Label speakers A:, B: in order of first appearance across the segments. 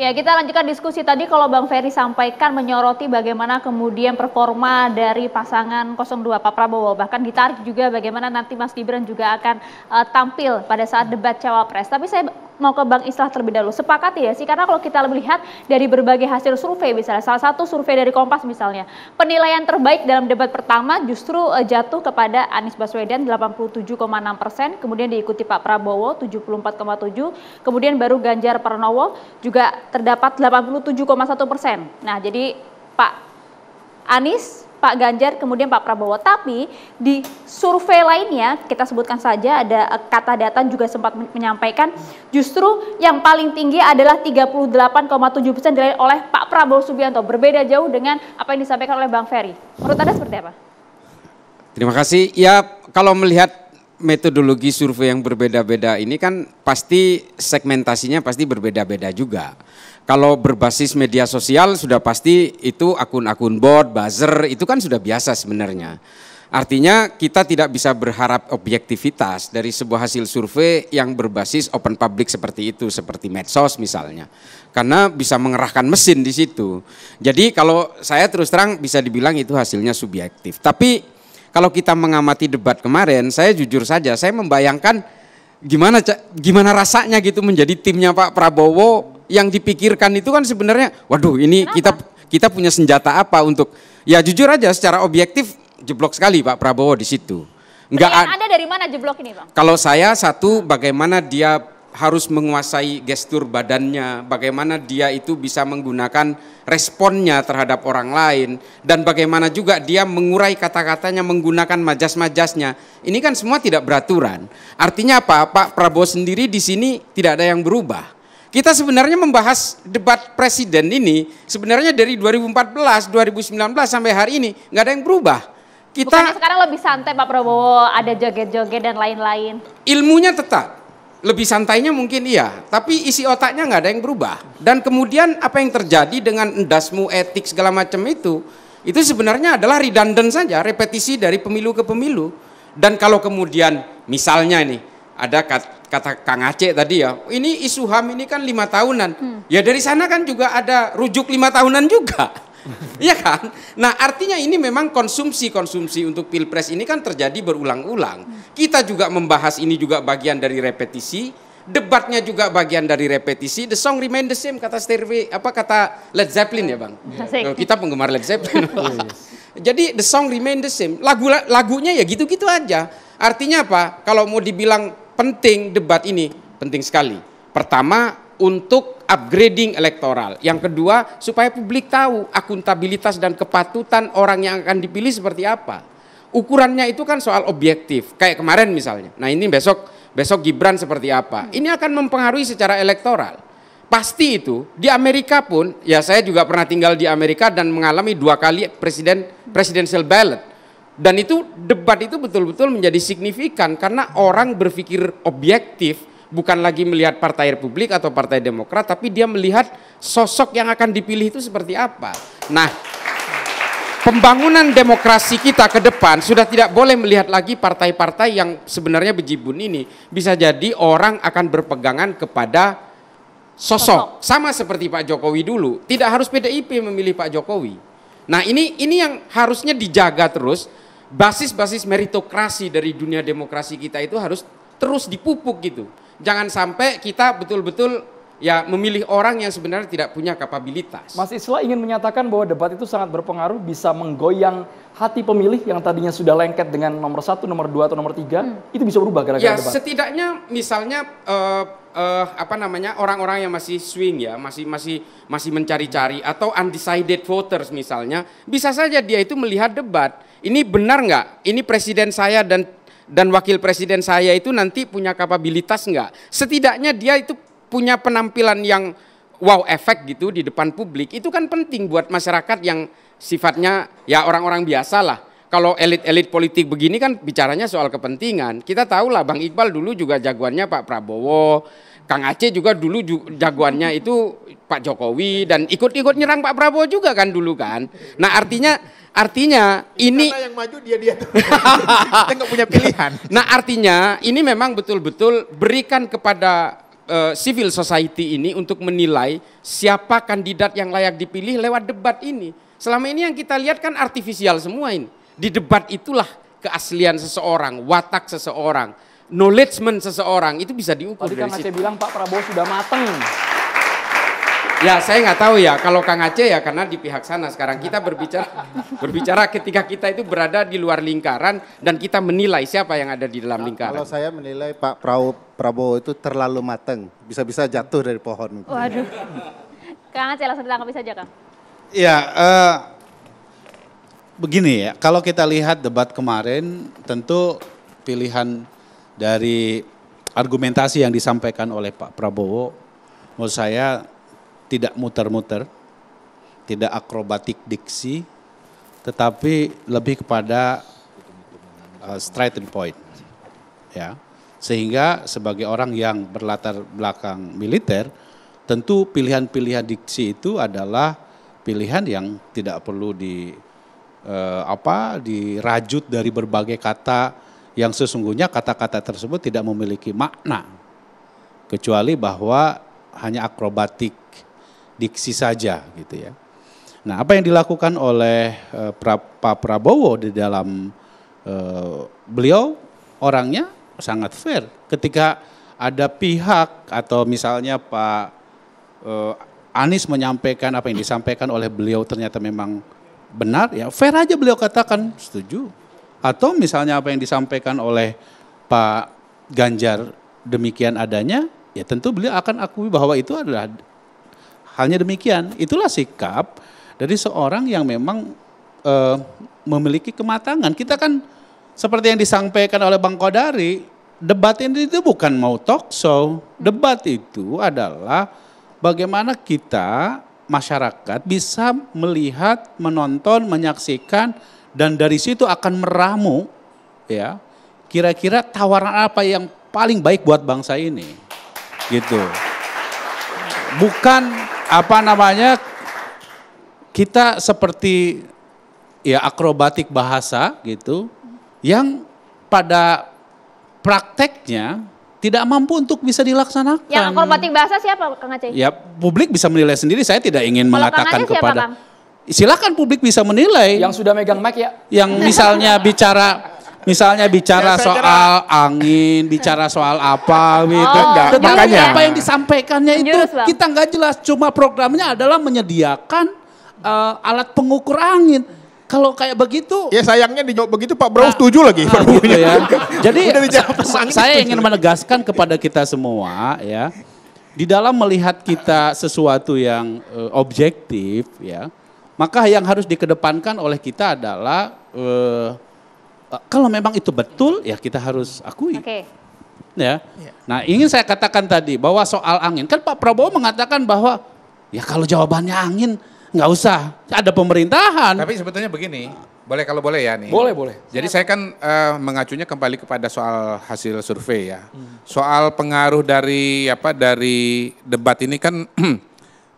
A: Ya, kita lanjutkan diskusi tadi kalau Bang Ferry sampaikan menyoroti bagaimana kemudian performa dari pasangan 02 Pak Prabowo. Bahkan ditarik juga bagaimana nanti Mas Gibran juga akan uh, tampil pada saat debat Cawapres. Tapi saya mau ke Bang Islah terlebih dahulu. Sepakat ya sih? Karena kalau kita melihat dari berbagai hasil survei misalnya, salah satu survei dari Kompas misalnya, penilaian terbaik dalam debat pertama justru uh, jatuh kepada Anies Baswedan 87,6 persen, kemudian diikuti Pak Prabowo 74,7, kemudian baru Ganjar Pranowo juga terdapat 87,1 persen. Nah jadi Pak Anies Pak Ganjar kemudian Pak Prabowo. Tapi di survei lainnya kita sebutkan saja ada eh, kata data juga sempat menyampaikan justru yang paling tinggi adalah 38,7 persen dilihat oleh Pak Prabowo Subianto. Berbeda jauh dengan apa yang disampaikan oleh Bang Ferry. Menurut Anda seperti apa?
B: Terima kasih. Ya kalau melihat metodologi survei yang berbeda-beda ini kan pasti segmentasinya pasti berbeda-beda juga. Kalau berbasis media sosial sudah pasti itu akun-akun bot, buzzer itu kan sudah biasa sebenarnya. Artinya kita tidak bisa berharap objektivitas dari sebuah hasil survei yang berbasis open public seperti itu, seperti medsos misalnya. Karena bisa mengerahkan mesin di situ. Jadi kalau saya terus terang bisa dibilang itu hasilnya subjektif. Tapi kalau kita mengamati debat kemarin, saya jujur saja, saya membayangkan gimana gimana rasanya gitu menjadi timnya Pak Prabowo yang dipikirkan itu kan sebenarnya, waduh ini Kenapa? kita kita punya senjata apa untuk ya jujur aja secara objektif jeblok sekali Pak Prabowo di situ. Enggak
A: ada dari mana jeblok ini, Bang?
B: Kalau saya satu bagaimana dia harus menguasai gestur badannya, bagaimana dia itu bisa menggunakan responnya terhadap orang lain, dan bagaimana juga dia mengurai kata-katanya menggunakan majas-majasnya. Ini kan semua tidak beraturan. Artinya apa? Pak Prabowo sendiri di sini tidak ada yang berubah. Kita sebenarnya membahas debat presiden ini sebenarnya dari 2014, 2019 sampai hari ini nggak ada yang berubah
A: kita Bukan sekarang lebih santai Pak Prabowo ada joget-joget dan lain-lain. Ilmunya tetap
B: lebih santainya mungkin iya, tapi isi otaknya nggak ada yang berubah. Dan kemudian apa yang terjadi dengan endasmu etik segala macam itu, itu sebenarnya adalah redundant saja, repetisi dari pemilu ke pemilu. Dan kalau kemudian misalnya ini ada kata Kang Aceh tadi ya, ini isu HAM ini kan lima tahunan. Hmm. Ya dari sana kan juga ada rujuk lima tahunan juga. Iya kan? Nah, artinya ini memang konsumsi-konsumsi untuk Pilpres ini kan terjadi berulang-ulang. Kita juga membahas ini juga bagian dari repetisi, debatnya juga bagian dari repetisi. The song remain the same kata Stevie apa kata Led Zeppelin ya, Bang? Yeah. Kita penggemar Led Zeppelin. Oh, Jadi the song remain the same. Lagu lagunya ya gitu-gitu aja. Artinya apa? Kalau mau dibilang penting debat ini, penting sekali. Pertama untuk upgrading elektoral. Yang kedua, supaya publik tahu akuntabilitas dan kepatutan orang yang akan dipilih seperti apa. Ukurannya itu kan soal objektif, kayak kemarin misalnya. Nah, ini besok besok Gibran seperti apa. Hmm. Ini akan mempengaruhi secara elektoral. Pasti itu. Di Amerika pun, ya saya juga pernah tinggal di Amerika dan mengalami dua kali presiden presidential ballot. Dan itu debat itu betul-betul menjadi signifikan karena orang berpikir objektif bukan lagi melihat Partai Republik atau Partai Demokrat, tapi dia melihat sosok yang akan dipilih itu seperti apa. Nah, pembangunan demokrasi kita ke depan sudah tidak boleh melihat lagi partai-partai yang sebenarnya bejibun ini. Bisa jadi orang akan berpegangan kepada sosok. sosok. Sama seperti Pak Jokowi dulu, tidak harus PDIP memilih Pak Jokowi. Nah, ini ini yang harusnya dijaga terus. Basis-basis meritokrasi dari dunia demokrasi kita itu harus terus dipupuk gitu jangan sampai kita betul-betul ya memilih orang yang sebenarnya tidak punya kapabilitas. Mas Isla ingin menyatakan bahwa debat itu sangat berpengaruh bisa menggoyang hati pemilih yang tadinya sudah lengket dengan nomor satu, nomor dua atau nomor tiga, hmm. itu bisa berubah gara-gara ya, debat. setidaknya misalnya uh, uh, apa namanya orang-orang yang masih swing ya, masih masih masih mencari-cari atau undecided voters misalnya, bisa saja dia itu melihat debat ini benar nggak? Ini presiden saya dan dan wakil presiden saya itu nanti punya kapabilitas enggak? Setidaknya dia itu punya penampilan yang wow efek gitu di depan publik. Itu kan penting buat masyarakat yang sifatnya ya orang-orang biasa lah. Kalau elit-elit politik begini kan bicaranya soal kepentingan. Kita tahu lah Bang Iqbal dulu juga jagoannya Pak Prabowo, Kang Aceh juga dulu jagoannya itu Pak Jokowi dan ikut-ikut nyerang Pak Prabowo juga kan dulu kan. Nah artinya artinya ini yang
C: maju dia dia
B: tuh punya pilihan. Nah artinya ini memang betul-betul berikan kepada uh, civil society ini untuk menilai siapa kandidat yang layak dipilih lewat debat ini. Selama ini yang kita lihat kan artifisial semua ini. Di debat itulah keaslian seseorang, watak seseorang knowledge seseorang itu bisa diukur Tadi dari Kang Aceh bilang
C: Pak Prabowo sudah mateng.
B: Ya saya nggak tahu ya kalau Kang Aceh ya karena di pihak sana sekarang kita berbicara berbicara ketika kita itu berada di luar lingkaran dan kita menilai siapa yang ada di dalam lingkaran. Kalau
D: saya menilai Pak Prabowo
E: itu terlalu mateng, bisa-bisa jatuh dari pohon.
A: Waduh, Kang Aceh langsung ditangkap saja Kang.
E: Ya, uh, begini ya. Kalau kita lihat debat kemarin, tentu pilihan dari argumentasi yang disampaikan oleh Pak Prabowo, menurut saya tidak muter-muter, tidak akrobatik diksi, tetapi lebih kepada uh, straight and point. Ya. Sehingga sebagai orang yang berlatar belakang militer, tentu pilihan-pilihan diksi itu adalah pilihan yang tidak perlu di uh, apa dirajut dari berbagai kata yang sesungguhnya kata-kata tersebut tidak memiliki makna kecuali bahwa hanya akrobatik diksi saja gitu ya. Nah, apa yang dilakukan oleh e, pra, Pak Prabowo di dalam eh, beliau orangnya sangat fair ketika ada pihak atau misalnya Pak eh, Anies menyampaikan apa yang disampaikan oleh beliau ternyata memang benar ya fair aja beliau katakan setuju atau misalnya apa yang disampaikan oleh Pak Ganjar demikian adanya, ya tentu beliau akan akui bahwa itu adalah halnya demikian. Itulah sikap dari seorang yang memang e, memiliki kematangan. Kita kan seperti yang disampaikan oleh Bang Kodari, debat ini itu bukan mau talk show. Debat itu adalah bagaimana kita masyarakat bisa melihat, menonton, menyaksikan dan dari situ akan meramu ya kira-kira tawaran apa yang paling baik buat bangsa ini gitu bukan apa namanya kita seperti ya akrobatik bahasa gitu yang pada prakteknya tidak mampu untuk bisa dilaksanakan.
A: Yang akrobatik bahasa siapa Kang Aceh? Ya
E: publik bisa menilai sendiri. Saya tidak ingin Kalau mengatakan kepada siapa, silakan publik bisa menilai. Yang
A: sudah megang mic ya. Yang
E: misalnya bicara misalnya bicara ya, soal kira. angin, bicara soal apa oh, gitu. Oh, enggak, Tetapi ya. makanya ya, apa yang disampaikannya itu Menyuruslah. kita nggak jelas. Cuma programnya adalah menyediakan uh, alat pengukur angin. Kalau kayak begitu, ya sayangnya dijawab begitu
C: Pak Bro nah, setuju lagi. Nah, gitu ya. Jadi
E: saya ingin menegaskan kepada kita semua ya, di dalam melihat kita sesuatu yang uh, objektif ya, maka yang harus dikedepankan oleh kita adalah eh, eh, kalau memang itu betul ya kita harus akui. Okay. Ya. ya. Nah, ingin saya katakan tadi bahwa soal angin kan Pak Prabowo mengatakan bahwa ya kalau jawabannya angin nggak usah ada pemerintahan. Tapi sebetulnya begini, boleh kalau boleh ya nih. Boleh boleh.
F: Jadi saya kan uh, mengacunya kembali kepada soal hasil survei ya. Hmm. Soal pengaruh dari apa dari debat ini kan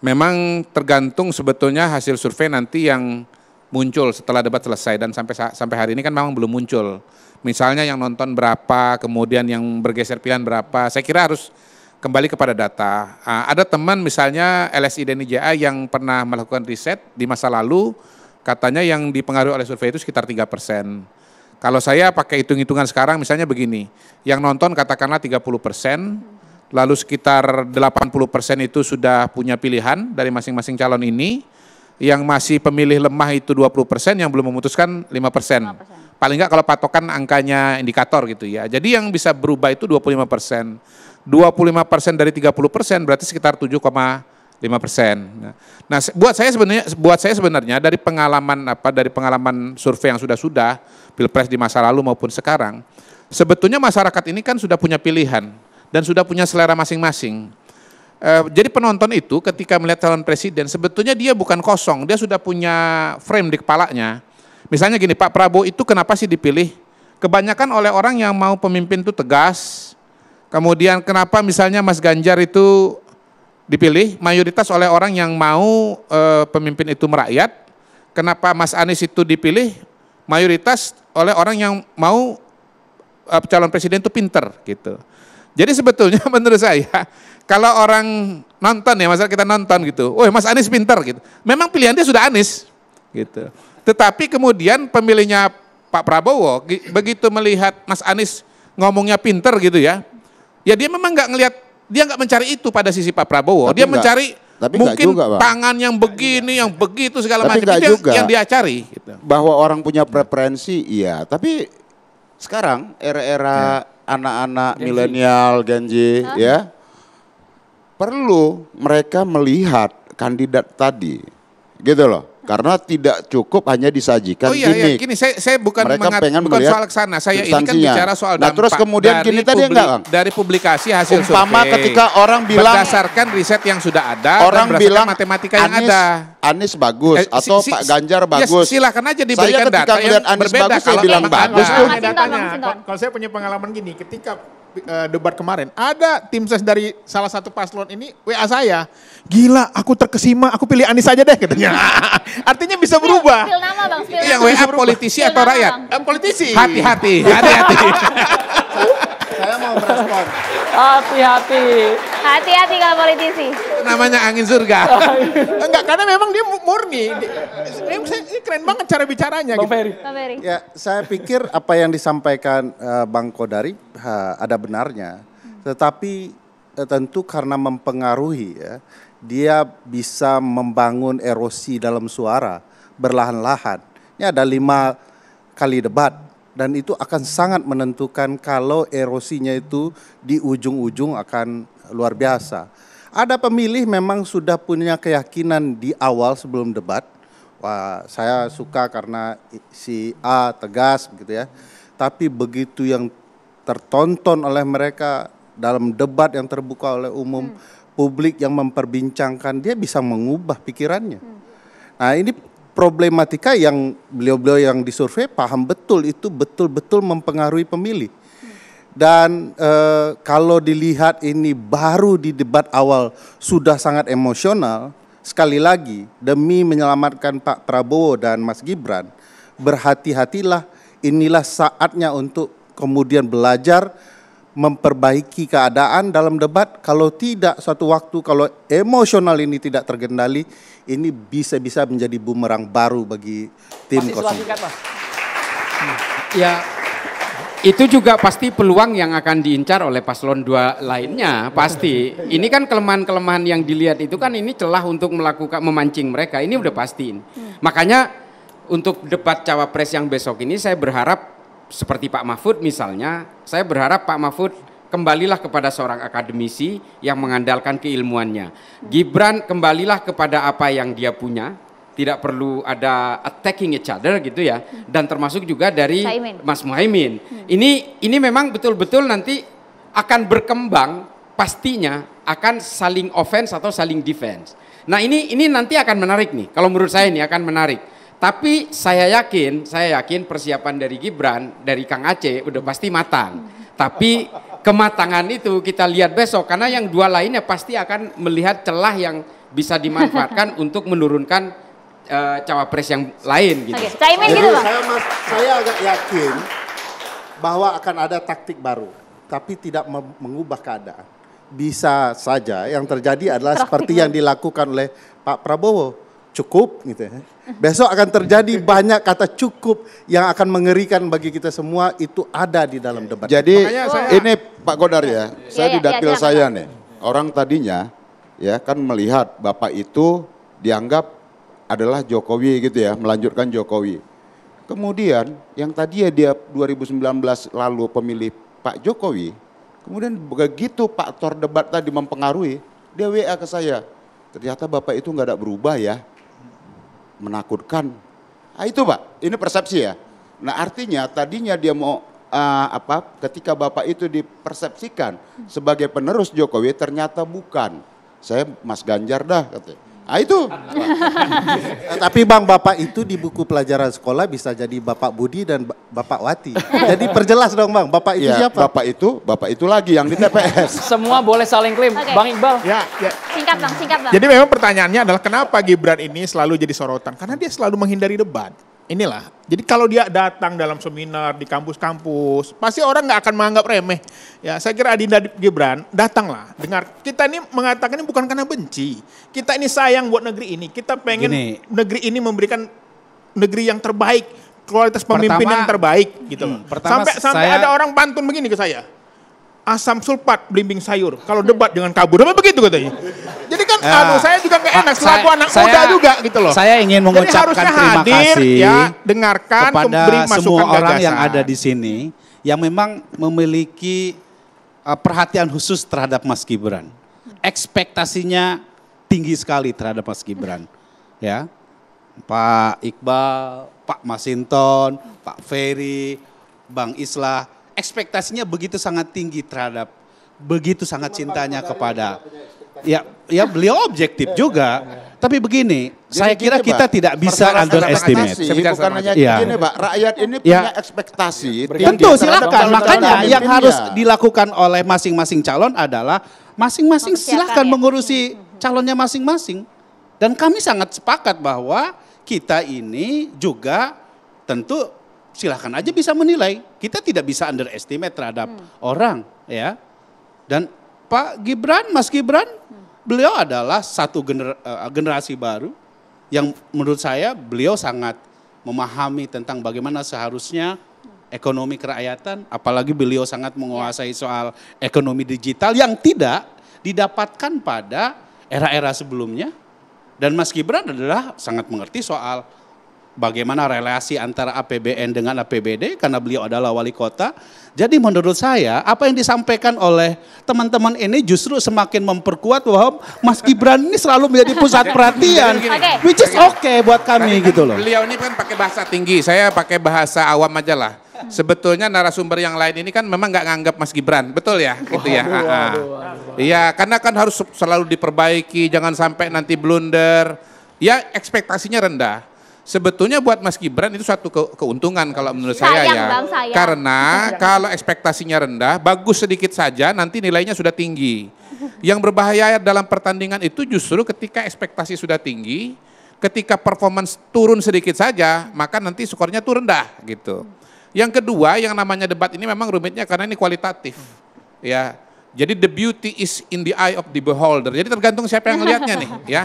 F: memang tergantung sebetulnya hasil survei nanti yang muncul setelah debat selesai dan sampai sampai hari ini kan memang belum muncul. Misalnya yang nonton berapa, kemudian yang bergeser pilihan berapa. Saya kira harus kembali kepada data. Ah, ada teman misalnya LSI Deni IJA yang pernah melakukan riset di masa lalu, katanya yang dipengaruhi oleh survei itu sekitar 3 persen. Kalau saya pakai hitung-hitungan sekarang misalnya begini, yang nonton katakanlah 30 persen, lalu sekitar 80% itu sudah punya pilihan dari masing-masing calon ini. Yang masih pemilih lemah itu 20%, yang belum memutuskan 5%. persen. Paling enggak kalau patokan angkanya indikator gitu ya. Jadi yang bisa berubah itu 25%. 25% dari 30% berarti sekitar 7,5%. Nah, nah buat saya sebenarnya buat saya sebenarnya dari pengalaman apa dari pengalaman survei yang sudah-sudah Pilpres di masa lalu maupun sekarang, sebetulnya masyarakat ini kan sudah punya pilihan dan sudah punya selera masing-masing. Eh, jadi penonton itu ketika melihat calon presiden sebetulnya dia bukan kosong, dia sudah punya frame di kepalanya. Misalnya gini, Pak Prabowo itu kenapa sih dipilih? Kebanyakan oleh orang yang mau pemimpin itu tegas. Kemudian kenapa misalnya Mas Ganjar itu dipilih mayoritas oleh orang yang mau e, pemimpin itu merakyat. Kenapa Mas Anies itu dipilih mayoritas oleh orang yang mau e, calon presiden itu pinter gitu. Jadi sebetulnya menurut saya, kalau orang nonton ya, masa kita nonton gitu, oh Mas Anies pintar gitu. Memang pilihan dia sudah Anies gitu. Tetapi kemudian pemilihnya Pak Prabowo begitu melihat Mas Anies ngomongnya pinter gitu ya, ya dia memang nggak ngelihat, dia nggak mencari itu pada sisi Pak Prabowo. Tapi dia enggak, mencari tapi mungkin juga, tangan yang begini,
D: yang begitu segala tapi macam itu juga yang dia cari. Gitu. Bahwa orang punya preferensi, iya. Tapi sekarang era-era ya anak-anak milenial Genji huh? ya perlu mereka melihat kandidat tadi gitu loh karena tidak cukup hanya disajikan oh, iya, iya. gimmick. Iya.
F: Gini, saya, saya bukan mereka mengat, pengen bukan soal kesana. Saya ini kan bicara soal dampak. Nah, terus kemudian dari gini tadi enggak, Dari publikasi hasil Umpama survei. ketika orang bilang berdasarkan riset yang sudah ada orang dan bilang matematika yang Anies, ada. Anies bagus
C: eh,
D: si, atau si, Pak Ganjar bagus. Ya, silakan aja diberikan saya ketika data yang Anies berbeda. Bagus, kalau saya bilang
F: bagus
C: Kalau saya punya pengalaman gini, ketika uh, debat kemarin, ada tim ses dari salah satu paslon ini WA saya, gila aku terkesima, aku pilih Anies aja deh katanya. Artinya bisa iya, berubah.
A: Spill, nama bang, Yang WA politisi atau rakyat? Eh, politisi. Hati-hati, hati-hati. saya mau merespon. Hati-hati. Hati-hati kalau politisi.
F: Namanya angin surga. Oh,
C: iya.
A: Enggak, karena memang
C: dia murni. Dia, dia keren banget cara bicaranya. Bang gitu. Ferry. Gitu. Bang
A: Ferry.
D: Ya, saya pikir apa yang disampaikan uh, Bang Kodari uh, ada benarnya. Tetapi uh, tentu karena mempengaruhi ya, dia bisa membangun erosi dalam suara berlahan-lahan. Ini ada lima kali debat dan itu akan sangat menentukan kalau erosinya itu di ujung-ujung akan luar biasa. Ada pemilih memang sudah punya keyakinan di awal sebelum debat, wah saya suka karena si A tegas gitu ya. Tapi begitu yang tertonton oleh mereka dalam debat yang terbuka oleh umum, hmm. publik yang memperbincangkan dia bisa mengubah pikirannya. Hmm. Nah, ini problematika yang beliau-beliau yang disurvei paham betul itu betul-betul mempengaruhi pemilih. Dan e, kalau dilihat ini baru di debat awal sudah sangat emosional, sekali lagi demi menyelamatkan Pak Prabowo dan Mas Gibran, berhati-hatilah inilah saatnya untuk kemudian belajar memperbaiki keadaan dalam debat. Kalau tidak, suatu waktu kalau emosional ini tidak tergendali, ini
B: bisa-bisa menjadi bumerang baru bagi tim kosong. Kan, ya, itu juga pasti peluang yang akan diincar oleh paslon dua lainnya pasti. Ini kan kelemahan-kelemahan yang dilihat itu kan ini celah untuk melakukan memancing mereka. Ini udah pasti. Hmm. Makanya untuk debat cawapres yang besok ini saya berharap seperti Pak Mahfud misalnya, saya berharap Pak Mahfud kembalilah kepada seorang akademisi yang mengandalkan keilmuannya. Gibran kembalilah kepada apa yang dia punya, tidak perlu ada attacking each other gitu ya. Dan termasuk juga dari Mas Muhaimin. Ini ini memang betul-betul nanti akan berkembang pastinya akan saling offense atau saling defense. Nah, ini ini nanti akan menarik nih. Kalau menurut saya ini akan menarik tapi saya yakin, saya yakin persiapan dari Gibran, dari Kang Aceh udah pasti matang. Tapi kematangan itu kita lihat besok karena yang dua lainnya pasti akan melihat celah yang bisa dimanfaatkan untuk menurunkan uh, cawapres yang lain gitu. Oke, gitu Saya, mas, saya agak yakin
D: bahwa akan ada taktik baru, tapi tidak mengubah keadaan. Bisa saja yang terjadi adalah seperti yang dilakukan oleh Pak Prabowo cukup gitu ya. Besok akan terjadi banyak kata cukup yang akan mengerikan bagi kita semua itu ada di dalam debat. Jadi ini Pak Godar ya, ya saya ya, di dapil saya nih. Orang tadinya ya kan melihat Bapak itu dianggap adalah Jokowi gitu ya, melanjutkan Jokowi. Kemudian yang tadi ya dia 2019 lalu pemilih Pak Jokowi, kemudian begitu faktor debat tadi mempengaruhi, dia WA ke saya, ternyata Bapak itu nggak ada berubah ya, menakutkan. Nah, itu Pak, ini persepsi ya. Nah artinya tadinya dia mau uh, apa? Ketika Bapak itu dipersepsikan sebagai penerus Jokowi ternyata bukan. Saya Mas Ganjar dah katanya. Ah itu. Tapi Bang Bapak itu di buku pelajaran sekolah bisa jadi Bapak Budi dan Bapak Wati. Jadi perjelas dong Bang, Bapak itu ya, siapa? Bapak itu, Bapak itu lagi yang di TPS.
A: Semua boleh saling klaim. Okay. Bang Iqbal. Ya, ya. Singkat Bang, singkat Bang. Jadi
C: memang pertanyaannya adalah kenapa Gibran ini selalu jadi sorotan? Karena dia selalu menghindari debat inilah. Jadi kalau dia datang dalam seminar di kampus-kampus, pasti orang nggak akan menganggap remeh. Ya, saya kira Adinda Gibran datanglah, dengar. Kita ini mengatakan ini bukan karena benci. Kita ini sayang buat negeri ini. Kita pengen Gini. negeri ini memberikan negeri yang terbaik, kualitas pemimpin pertama, yang terbaik
E: gitu Hmm, sampai sampai ada orang
C: pantun begini ke saya asam sulfat belimbing sayur. Kalau debat dengan kabur. apa begitu katanya.
E: Jadi kan ya. Ah, aduh saya juga nggak enak selaku saya, anak muda juga
C: gitu loh. Saya ingin mengucapkan terima hadir, kasih ya, dengarkan kepada semua orang gagasan. yang ada
E: di sini yang memang memiliki uh, perhatian khusus terhadap Mas Gibran. Ekspektasinya tinggi sekali terhadap Mas Gibran. Ya. Pak Iqbal, Pak Masinton, Pak Ferry, Bang Islah ekspektasinya begitu sangat tinggi terhadap begitu sangat cintanya kepada ya ya beliau objektif juga tapi begini Jadi saya kira gini, kita Pak, tidak bisa underestimate bukan hanya ya. gini iya. Pak rakyat ini ya. ekspektasi tentu silakan makanya yang harus dilakukan oleh masing-masing calon adalah masing-masing silakan ya. mengurusi hmm, hmm, hmm. calonnya masing-masing dan kami sangat sepakat bahwa kita ini juga tentu silahkan aja bisa menilai. Kita tidak bisa underestimate terhadap hmm. orang, ya. Dan Pak Gibran, Mas Gibran, hmm. beliau adalah satu gener, eh, generasi baru yang menurut saya beliau sangat memahami tentang bagaimana seharusnya hmm. ekonomi kerakyatan, apalagi beliau sangat menguasai ya. soal ekonomi digital yang tidak didapatkan pada era-era sebelumnya. Dan Mas Gibran adalah sangat mengerti soal bagaimana relasi antara APBN dengan APBD karena beliau adalah wali kota. Jadi menurut saya apa yang disampaikan oleh teman-teman ini justru semakin memperkuat bahwa Mas Gibran ini selalu menjadi pusat perhatian. Which is okay
F: buat kami gitu loh. Beliau ini kan pakai bahasa tinggi, saya pakai bahasa awam aja lah. Sebetulnya narasumber yang lain ini kan memang nggak nganggap Mas Gibran, betul ya? Gitu ya. Ah, ah. Iya, karena kan harus selalu diperbaiki, jangan sampai nanti blunder. Ya ekspektasinya rendah sebetulnya buat Mas Gibran itu suatu ke keuntungan kalau menurut sayang, saya ya. Bang, sayang. Karena kalau ekspektasinya rendah, bagus sedikit saja nanti nilainya sudah tinggi. Yang berbahaya dalam pertandingan itu justru ketika ekspektasi sudah tinggi, ketika performance turun sedikit saja, maka nanti skornya tuh rendah gitu. Yang kedua, yang namanya debat ini memang rumitnya karena ini kualitatif. Ya. Jadi the beauty is in the eye of the beholder. Jadi tergantung siapa yang melihatnya nih, ya.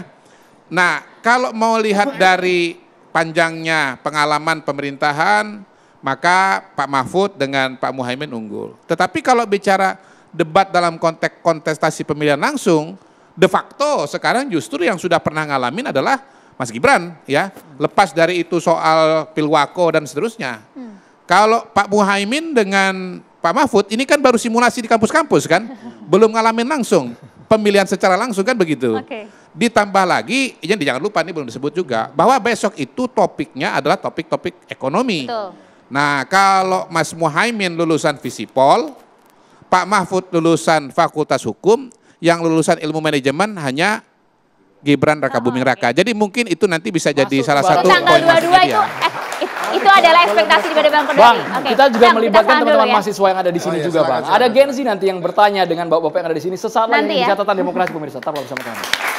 F: Nah, kalau mau lihat dari panjangnya pengalaman pemerintahan, maka Pak Mahfud dengan Pak Muhaymin unggul. Tetapi kalau bicara debat dalam konteks kontestasi pemilihan langsung, de facto sekarang justru yang sudah pernah ngalamin adalah Mas Gibran ya. Lepas dari itu soal Pilwako dan seterusnya. Hmm. Kalau Pak Muhaymin dengan Pak Mahfud ini kan baru simulasi di kampus-kampus kan, belum ngalamin langsung pemilihan secara langsung kan begitu. Okay. Ditambah lagi, ini jangan lupa ini belum disebut juga, bahwa besok itu topiknya adalah topik-topik ekonomi. Betul. Nah kalau Mas Muhaimin lulusan Visipol, Pak Mahfud lulusan Fakultas Hukum, yang lulusan ilmu manajemen hanya Gibran Raka ah, Buming Raka. Jadi mungkin itu nanti bisa jadi salah satu poin dua-dua itu
A: eh, itu adalah ekspektasi daripada Bang Kodari. Bang, okay. kita juga Bang, melibatkan teman-teman ya. mahasiswa yang ada di oh sini oh, iya, juga, Bang. Ada Gen Z nanti yang bertanya dengan Bapak-bapak yang ada di sini sesaat lagi ya. catatan demokrasi pemirsa. Tetap bersama kami.